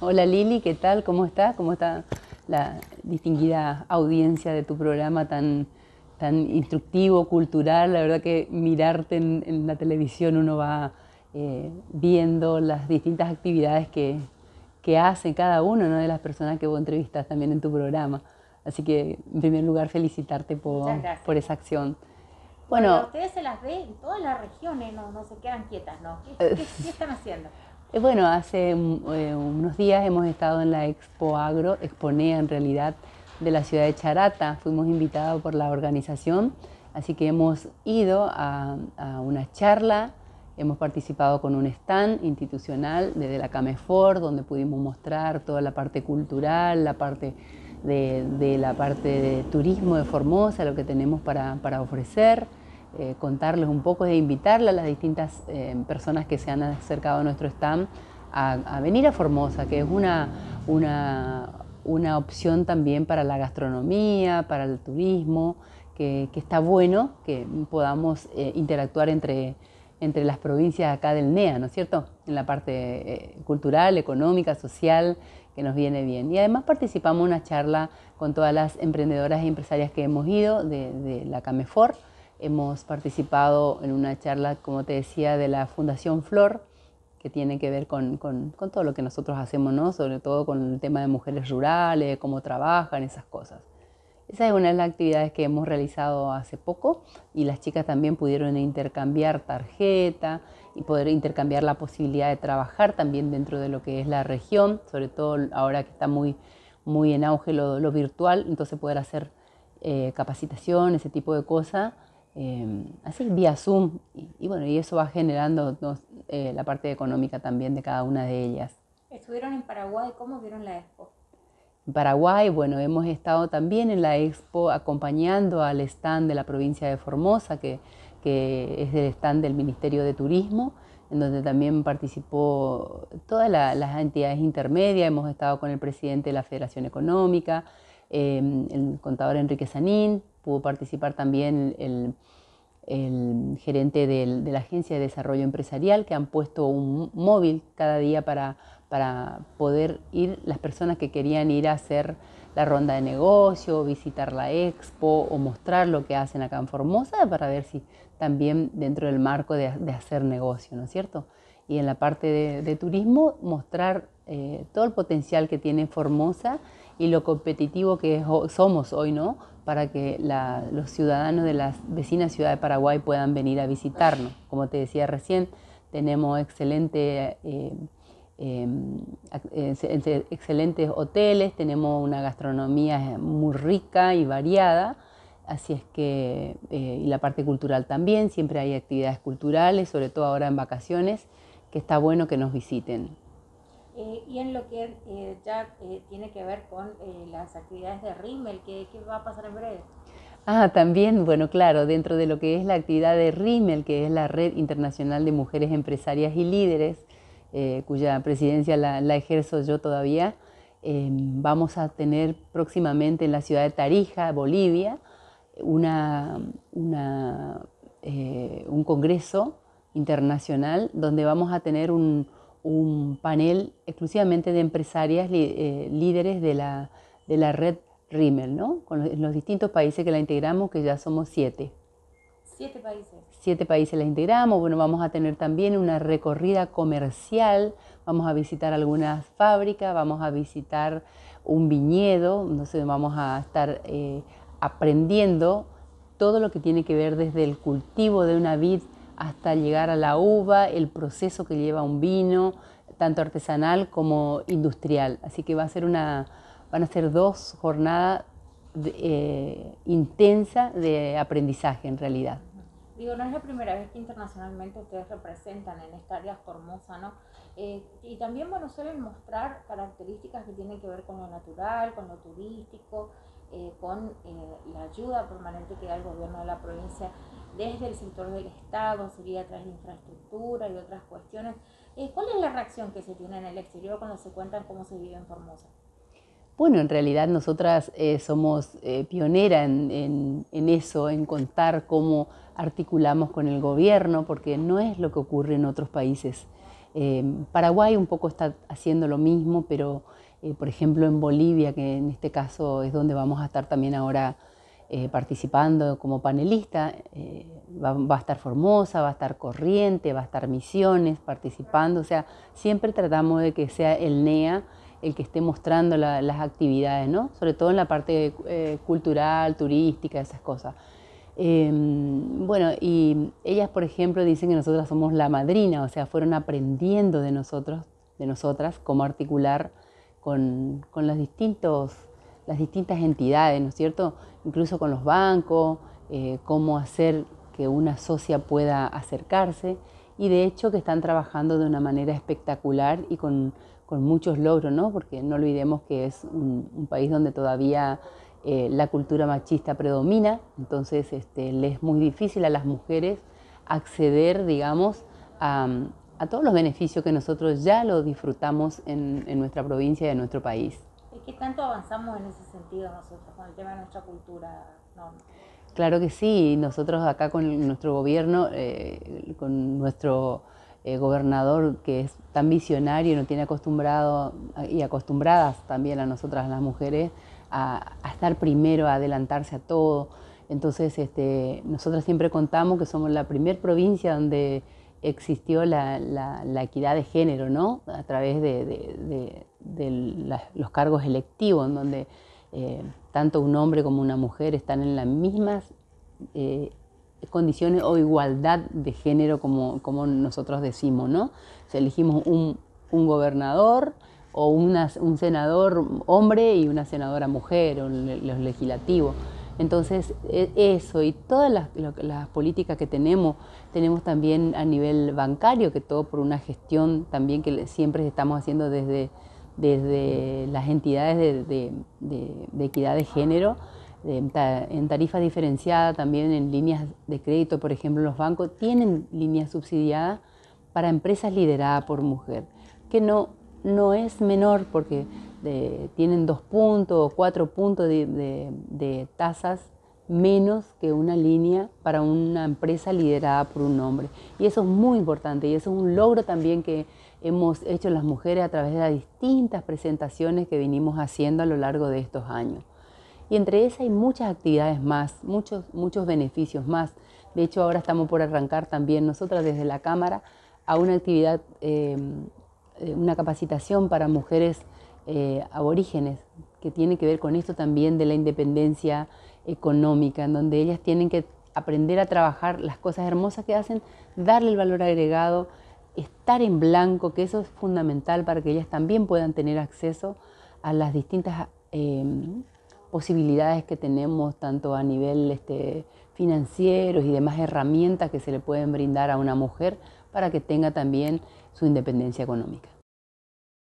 Hola Lili, ¿qué tal? ¿Cómo estás? ¿Cómo está la distinguida audiencia de tu programa tan, tan instructivo, cultural? La verdad que mirarte en, la televisión uno va eh, viendo las distintas actividades que, hace cada uno de las personas que vos entrevistas también en tu programa. Así que, en primer lugar, felicitarte por, esa acción. Bueno, ustedes se las ve en todas las regiones, no, se quedan quietas, ¿no? qué eh, están haciendo? Eh, bueno, hace mm, eh, unos días hemos estado en la Expo Agro, Exponea en realidad, de la ciudad de Charata. Fuimos invitados por la organización, así que hemos ido a, una charla, hemos participado con un stand institucional desde la Camefor, donde pudimos mostrar toda la parte cultural, la parte de, la parte de turismo de Formosa, lo que tenemos para ofrecer. Eh, contarles un poco de invitarle a las distintas eh, personas que se han acercado a nuestro stand a, venir a Formosa, que es una, una, una, opción también para la gastronomía, para el turismo, que, está bueno que podamos eh, interactuar entre, entre las provincias acá del NEA, ¿no es cierto? En la parte cultural, económica, social, que nos viene bien. Y además participamos en una charla con todas las emprendedoras y empresarias que hemos ido de la CAMEFOR Hemos participado en una charla, como te decía, de la Fundación Flor, que tiene que ver con, con, todo lo que nosotros hacemos, sobre todo con el tema de mujeres rurales, cómo trabajan, esas cosas. Esa es una de las actividades que hemos realizado hace poco y las chicas también pudieron intercambiar tarjeta y poder intercambiar la posibilidad de trabajar también dentro de lo que es la región, sobre todo ahora que está muy, muy en auge lo, virtual, entonces poder hacer eh, capacitación, ese tipo de cosas eh, así vía Zoom, y, bueno, y eso va generando eh, la parte económica también de cada una de ellas. ¿Estuvieron en Paraguay? ¿Cómo vieron la expo? En Paraguay, bueno, hemos estado también en la expo acompañando al stand de la provincia de Formosa, que, que es el stand del Ministerio de Turismo, en donde también participó todas las entidades intermedias, hemos estado con el presidente de la Federación Económica, em, el contador Enrique Sanín, pudo participar también el, gerente de la Agencia de Desarrollo Empresarial, que han puesto un móvil cada día para, poder ir las personas que querían ir a hacer la ronda de negocio, visitar la expo o mostrar lo que hacen acá en Formosa para ver si también dentro del marco de, hacer negocio, ¿no es cierto? Y en la parte de, turismo, mostrar eh, todo el potencial que tiene Formosa y lo competitivo que somos hoy, ¿no? Para que los ciudadanos de las vecinas ciudades de Paraguay puedan venir a visitarnos. Como te decía recién, tenemos excelente, eh, em, excelentes hoteles, tenemos una gastronomía eh, muy rica y variada. Así es que, eh, y la parte cultural también, siempre hay actividades culturales, sobre todo ahora en vacaciones, que está bueno que nos visiten. Eh, y en lo que eh, ya eh, tiene que ver con las actividades de RIMEL, ¿qué, va a pasar en breve? Ah, también, bueno, claro, dentro de lo que es la actividad de RIMEL, que es la Red Internacional de Mujeres Empresarias y Líderes, cuya presidencia la, ejerzo yo todavía, em, vamos a tener próximamente en la ciudad de Tarija, Bolivia, una, una un congreso internacional donde vamos a tener un, un panel exclusivamente de empresarias eh, líderes de la, red RIMEL, ¿no? Con los, distintos países que la integramos, que ya somos siete. Siete países. Siete países la integramos. Bueno, vamos a tener también una recorrida comercial. Vamos a visitar algunas fábricas, vamos a visitar un viñedo, sé vamos a estar eh, aprendiendo todo lo que tiene que ver desde el cultivo de una vid hasta llegar a la uva, el proceso que lleva un vino, tanto artesanal como industrial. Así que va a ser una, van a ser dos jornadas eh, intensas de aprendizaje en realidad. Digo, no es la primera vez que internacionalmente ustedes representan en esta área formosa, ¿no? Eh, y también, bueno, suelen mostrar características que tienen que ver con lo natural, con lo turístico, eh, con eh, la ayuda permanente que da el gobierno de la provincia desde el sector del Estado, sería a través de infraestructura y otras cuestiones. Eh, ¿Cuál es la reacción que se tiene en el exterior cuando se cuentan cómo se vive en Formosa? Bueno, en realidad nosotras somos eh, pioneras en, eso, en contar cómo articulamos con el gobierno, porque no es lo que ocurre en otros países. Paraguay un poco está haciendo lo mismo, pero eh, por ejemplo en Bolivia, que en este caso es donde vamos a estar también ahora eh, participando como panelista, eh, va, a estar Formosa, va a estar Corriente, va a estar Misiones participando, o sea, siempre tratamos de que sea el NEA el que esté mostrando las actividades, ¿no? sobre todo en la parte cultural, turística, esas cosas. Em, bueno, y ellas, por ejemplo, dicen que nosotras somos la madrina, o sea, fueron aprendiendo de nosotros, de nosotras, cómo articular con, distintos, las distintas entidades, ¿no es cierto? Incluso con los bancos, eh, cómo hacer que una socia pueda acercarse y de hecho que están trabajando de una manera espectacular y con, muchos logros, ¿no? Porque no olvidemos que es un, país donde todavía eh, la cultura machista predomina, entonces este, le es muy difícil a las mujeres acceder, digamos, a, a todos los beneficios que nosotros ya lo disfrutamos en, nuestra provincia y en nuestro país. ¿Qué tanto avanzamos en ese sentido nosotros con el tema de nuestra cultura? No. Claro que sí, nosotros acá con nuestro gobierno, eh, con nuestro eh, gobernador que es tan visionario y nos tiene acostumbrado y acostumbradas también a nosotras las mujeres a, estar primero, a adelantarse a todo. Entonces, este, nosotras siempre contamos que somos la primer provincia donde existió la, la, equidad de género, ¿no? A través de, los cargos electivos, en donde eh, tanto un hombre como una mujer están en las mismas eh, condiciones o igualdad de género, como, nosotros decimos, ¿no? elegimos un, gobernador o un senador hombre y una senadora mujer, o los legislativos. Entonces, e, eso y todas las, políticas que tenemos, tenemos también a nivel bancario, que todo por una gestión también que siempre estamos haciendo desde, desde las entidades de, equidad de género, en tarifas diferenciada, también en líneas de crédito, por ejemplo, los bancos tienen líneas subsidiadas para empresas lideradas por mujer, que no, no es menor porque tienen dos puntos o cuatro puntos de, tasas menos que una línea para una empresa liderada por un hombre. Y eso es muy importante y eso es un logro también que hemos hecho las mujeres a través de las distintas presentaciones que vinimos haciendo a lo largo de estos años. Y entre esas hay muchas actividades más, muchos, muchos beneficios más. De hecho, ahora estamos por arrancar también nosotras desde la Cámara a una actividad, eh, eh, una capacitación para mujeres eh, aborígenes, que tiene que ver con esto también de la independencia económica, en donde ellas tienen que aprender a trabajar las cosas hermosas que hacen, darle el valor agregado, estar en blanco, que eso es fundamental para que ellas también puedan tener acceso a las distintas eh, posibilidades que tenemos, tanto a nivel este, financiero y demás herramientas que se le pueden brindar a una mujer para que tenga también su independencia económica.